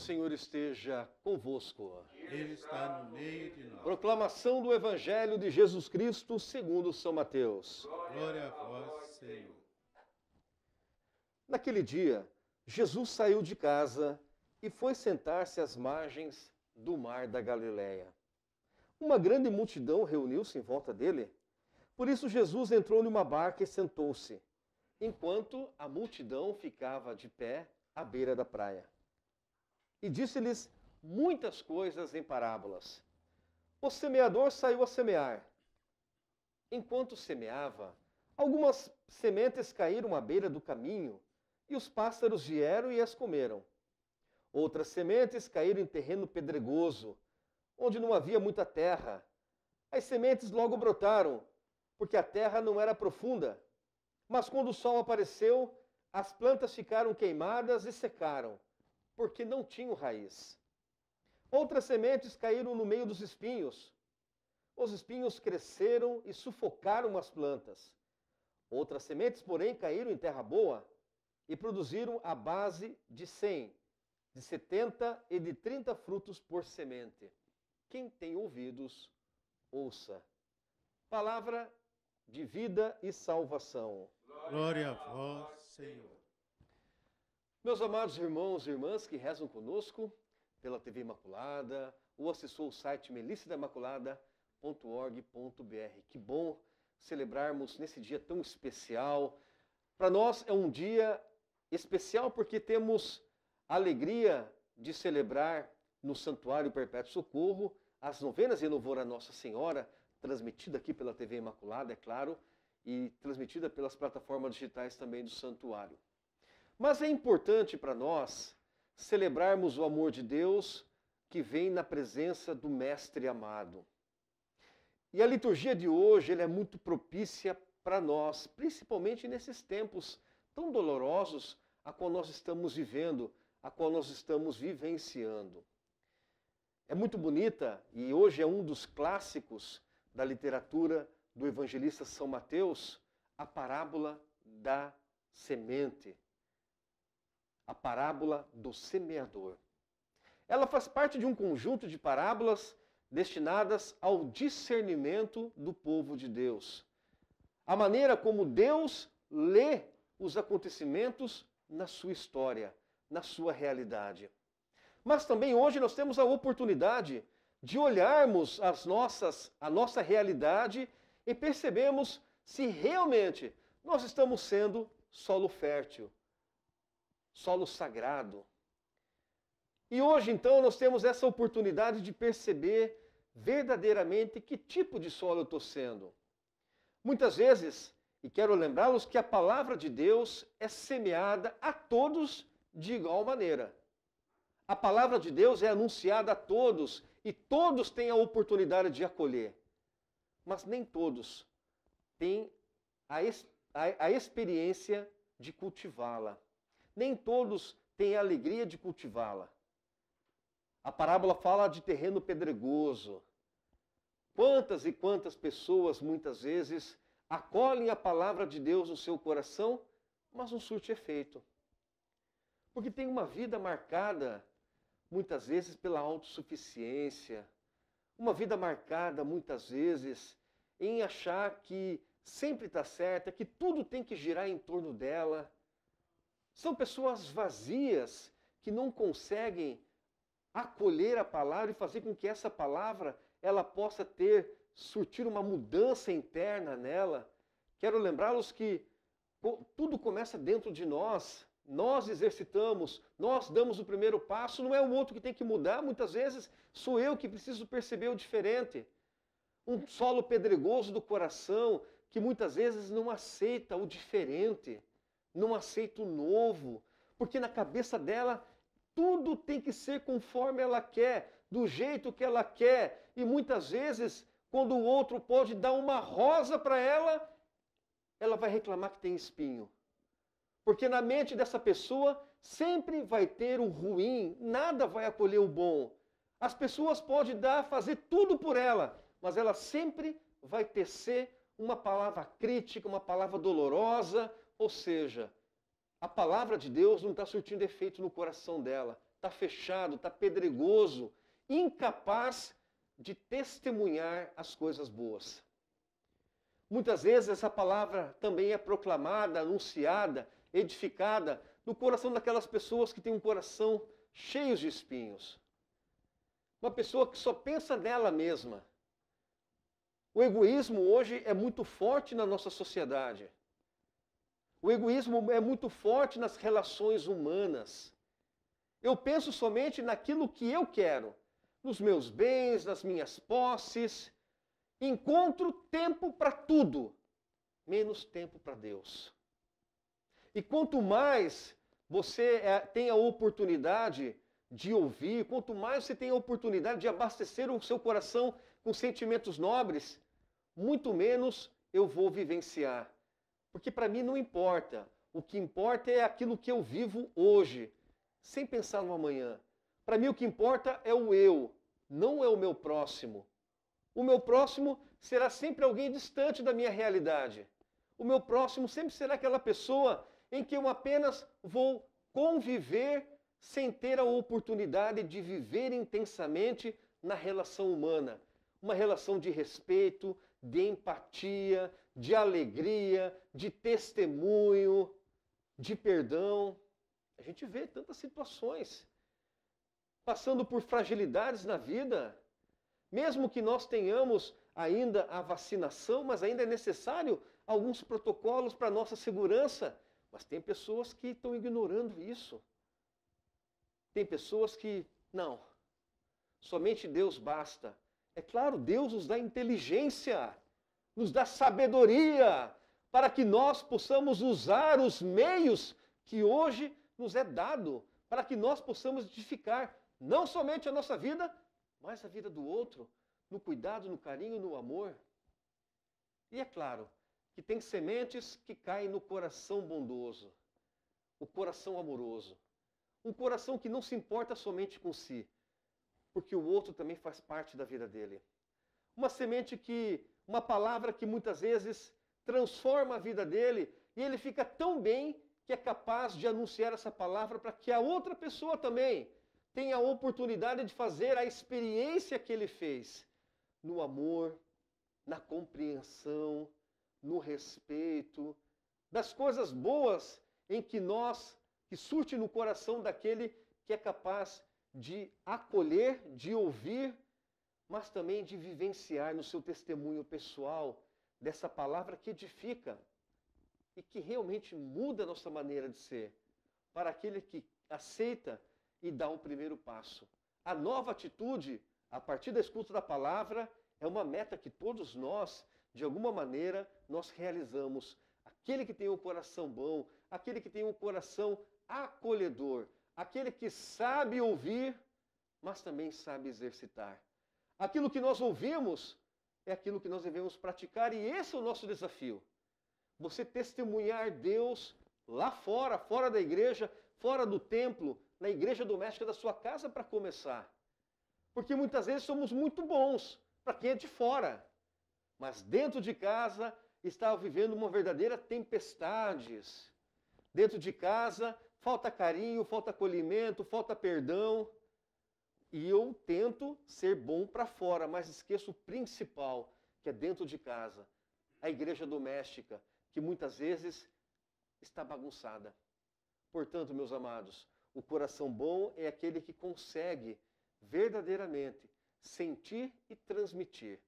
Senhor esteja convosco. Ele está no meio de nós. Proclamação do Evangelho de Jesus Cristo segundo São Mateus. Glória a vós, Senhor. Naquele dia, Jesus saiu de casa e foi sentar-se às margens do mar da Galileia. Uma grande multidão reuniu-se em volta dele. Por isso Jesus entrou numa barca e sentou-se, enquanto a multidão ficava de pé à beira da praia e disse-lhes muitas coisas em parábolas. O semeador saiu a semear. Enquanto semeava, algumas sementes caíram à beira do caminho, e os pássaros vieram e as comeram. Outras sementes caíram em terreno pedregoso, onde não havia muita terra. As sementes logo brotaram, porque a terra não era profunda. Mas quando o sol apareceu, as plantas ficaram queimadas e secaram porque não tinham raiz. Outras sementes caíram no meio dos espinhos. Os espinhos cresceram e sufocaram as plantas. Outras sementes, porém, caíram em terra boa e produziram a base de 100, de 70 e de 30 frutos por semente. Quem tem ouvidos, ouça. Palavra de vida e salvação. Glória a vós, Senhor. Meus amados irmãos e irmãs que rezam conosco pela TV Imaculada ou acessou o site melicidaimaculada.org.br. Que bom celebrarmos nesse dia tão especial. Para nós é um dia especial porque temos a alegria de celebrar no Santuário Perpétuo Socorro as novenas em louvor à Nossa Senhora, transmitida aqui pela TV Imaculada, é claro, e transmitida pelas plataformas digitais também do Santuário. Mas é importante para nós celebrarmos o amor de Deus que vem na presença do Mestre amado. E a liturgia de hoje é muito propícia para nós, principalmente nesses tempos tão dolorosos a qual nós estamos vivendo, a qual nós estamos vivenciando. É muito bonita e hoje é um dos clássicos da literatura do evangelista São Mateus, a parábola da semente a parábola do semeador. Ela faz parte de um conjunto de parábolas destinadas ao discernimento do povo de Deus. A maneira como Deus lê os acontecimentos na sua história, na sua realidade. Mas também hoje nós temos a oportunidade de olharmos as nossas, a nossa realidade e percebemos se realmente nós estamos sendo solo fértil, solo sagrado. E hoje, então, nós temos essa oportunidade de perceber verdadeiramente que tipo de solo eu estou sendo. Muitas vezes, e quero lembrá-los que a palavra de Deus é semeada a todos de igual maneira. A palavra de Deus é anunciada a todos e todos têm a oportunidade de acolher. Mas nem todos têm a, a, a experiência de cultivá-la nem todos têm a alegria de cultivá-la. A parábola fala de terreno pedregoso. Quantas e quantas pessoas, muitas vezes, acolhem a palavra de Deus no seu coração, mas não surte efeito. Porque tem uma vida marcada, muitas vezes, pela autossuficiência, uma vida marcada, muitas vezes, em achar que sempre está certa, que tudo tem que girar em torno dela, são pessoas vazias que não conseguem acolher a palavra e fazer com que essa palavra ela possa ter surtir uma mudança interna nela. Quero lembrá-los que tudo começa dentro de nós. Nós exercitamos, nós damos o primeiro passo, não é o outro que tem que mudar, muitas vezes sou eu que preciso perceber o diferente. Um solo pedregoso do coração que muitas vezes não aceita o diferente não aceita o novo, porque na cabeça dela tudo tem que ser conforme ela quer, do jeito que ela quer. E muitas vezes, quando o outro pode dar uma rosa para ela, ela vai reclamar que tem espinho. Porque na mente dessa pessoa sempre vai ter o ruim, nada vai acolher o bom. As pessoas podem dar, fazer tudo por ela, mas ela sempre vai tecer uma palavra crítica, uma palavra dolorosa, ou seja, a palavra de Deus não está surtindo efeito no coração dela. Está fechado, está pedregoso, incapaz de testemunhar as coisas boas. Muitas vezes essa palavra também é proclamada, anunciada, edificada no coração daquelas pessoas que têm um coração cheio de espinhos. Uma pessoa que só pensa nela mesma. O egoísmo hoje é muito forte na nossa sociedade. O egoísmo é muito forte nas relações humanas. Eu penso somente naquilo que eu quero, nos meus bens, nas minhas posses. Encontro tempo para tudo, menos tempo para Deus. E quanto mais você é, tem a oportunidade de ouvir, quanto mais você tem a oportunidade de abastecer o seu coração com sentimentos nobres, muito menos eu vou vivenciar porque para mim não importa. O que importa é aquilo que eu vivo hoje, sem pensar no amanhã. Para mim o que importa é o eu, não é o meu próximo. O meu próximo será sempre alguém distante da minha realidade. O meu próximo sempre será aquela pessoa em que eu apenas vou conviver sem ter a oportunidade de viver intensamente na relação humana. Uma relação de respeito, de empatia, de alegria, de testemunho, de perdão. A gente vê tantas situações passando por fragilidades na vida. Mesmo que nós tenhamos ainda a vacinação, mas ainda é necessário alguns protocolos para nossa segurança. Mas tem pessoas que estão ignorando isso. Tem pessoas que, não, somente Deus basta. É claro, Deus nos dá inteligência nos dá sabedoria para que nós possamos usar os meios que hoje nos é dado, para que nós possamos edificar não somente a nossa vida, mas a vida do outro, no cuidado, no carinho, no amor. E é claro que tem sementes que caem no coração bondoso, o coração amoroso, um coração que não se importa somente com si, porque o outro também faz parte da vida dele. Uma semente que uma palavra que muitas vezes transforma a vida dele e ele fica tão bem que é capaz de anunciar essa palavra para que a outra pessoa também tenha a oportunidade de fazer a experiência que ele fez no amor, na compreensão, no respeito, das coisas boas em que nós, que surte no coração daquele que é capaz de acolher, de ouvir mas também de vivenciar no seu testemunho pessoal dessa palavra que edifica e que realmente muda a nossa maneira de ser para aquele que aceita e dá o primeiro passo. A nova atitude, a partir da escuta da palavra, é uma meta que todos nós, de alguma maneira, nós realizamos. Aquele que tem um coração bom, aquele que tem um coração acolhedor, aquele que sabe ouvir, mas também sabe exercitar. Aquilo que nós ouvimos é aquilo que nós devemos praticar e esse é o nosso desafio. Você testemunhar Deus lá fora, fora da igreja, fora do templo, na igreja doméstica da sua casa para começar. Porque muitas vezes somos muito bons para quem é de fora, mas dentro de casa está vivendo uma verdadeira tempestade. Dentro de casa falta carinho, falta acolhimento, falta perdão e eu tento ser bom para fora, mas esqueço o principal, que é dentro de casa, a igreja doméstica, que muitas vezes está bagunçada. Portanto, meus amados, o coração bom é aquele que consegue verdadeiramente sentir e transmitir.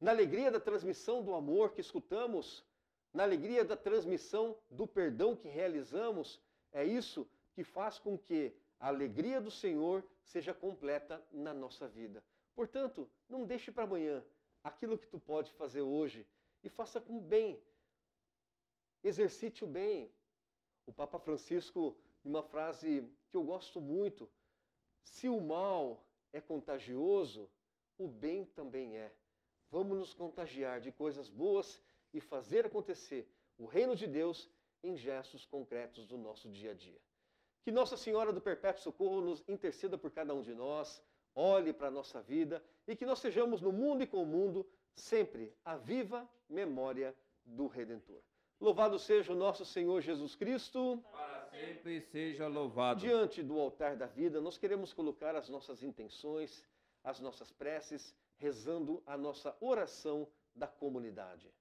Na alegria da transmissão do amor que escutamos, na alegria da transmissão do perdão que realizamos, é isso que faz com que a alegria do Senhor seja completa na nossa vida. Portanto, não deixe para amanhã aquilo que tu pode fazer hoje e faça com bem. Exercite o bem. O Papa Francisco, em uma frase que eu gosto muito, se o mal é contagioso, o bem também é. Vamos nos contagiar de coisas boas e fazer acontecer o reino de Deus em gestos concretos do nosso dia a dia. Que Nossa Senhora do Perpétuo Socorro nos interceda por cada um de nós, olhe para a nossa vida e que nós sejamos no mundo e com o mundo sempre a viva memória do Redentor. Louvado seja o nosso Senhor Jesus Cristo. Para sempre seja louvado. Diante do altar da vida, nós queremos colocar as nossas intenções, as nossas preces, rezando a nossa oração da comunidade.